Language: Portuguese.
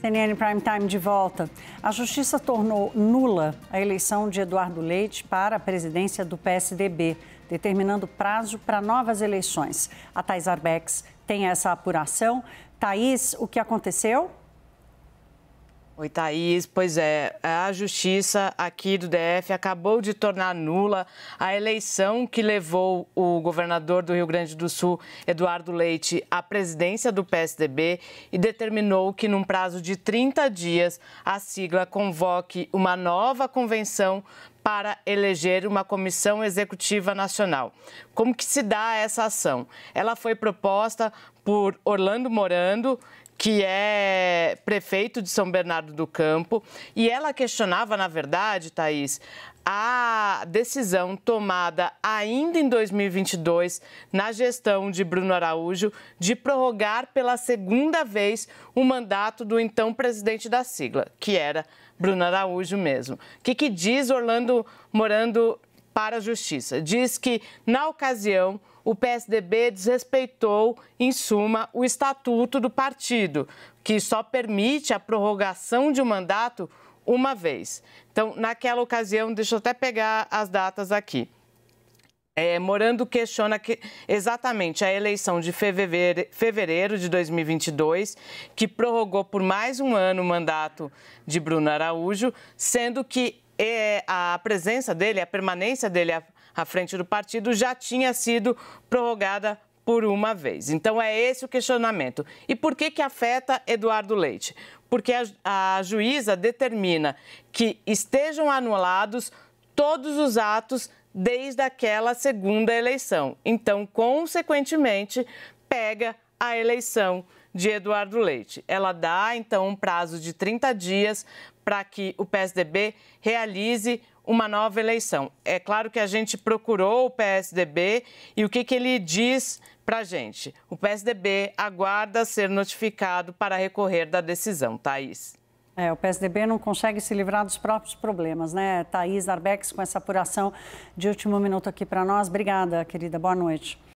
CNN Prime Time de volta. A Justiça tornou nula a eleição de Eduardo Leite para a presidência do PSDB, determinando prazo para novas eleições. A Thais Arbex tem essa apuração. Thaís, o que aconteceu? Oi, Thaís. Pois é, a Justiça aqui do DF acabou de tornar nula a eleição que levou o governador do Rio Grande do Sul, Eduardo Leite, à presidência do PSDB e determinou que, num prazo de 30 dias, a sigla convoque uma nova convenção para eleger uma comissão executiva nacional. Como que se dá essa ação? Ela foi proposta por Orlando Morando, que é prefeito de São Bernardo do Campo, e ela questionava, na verdade, Thaís, a decisão tomada ainda em 2022 na gestão de Bruno Araújo de prorrogar pela segunda vez o mandato do então presidente da sigla, que era Bruno Araújo mesmo. O que, que diz Orlando morando para a Justiça. Diz que, na ocasião, o PSDB desrespeitou, em suma, o estatuto do partido, que só permite a prorrogação de um mandato uma vez. Então, naquela ocasião, deixa eu até pegar as datas aqui. É, Morando questiona que, exatamente a eleição de fevereiro, fevereiro de 2022, que prorrogou por mais um ano o mandato de Bruno Araújo, sendo que é, a presença dele, a permanência dele à, à frente do partido já tinha sido prorrogada por uma vez. Então é esse o questionamento. E por que que afeta Eduardo Leite? Porque a, a juíza determina que estejam anulados todos os atos desde aquela segunda eleição. Então, consequentemente, pega a eleição de Eduardo Leite. Ela dá então um prazo de 30 dias para que o PSDB realize uma nova eleição. É claro que a gente procurou o PSDB e o que, que ele diz para a gente? O PSDB aguarda ser notificado para recorrer da decisão, Thaís. É, o PSDB não consegue se livrar dos próprios problemas, né? Thaís Arbex com essa apuração de último minuto aqui para nós. Obrigada, querida. Boa noite.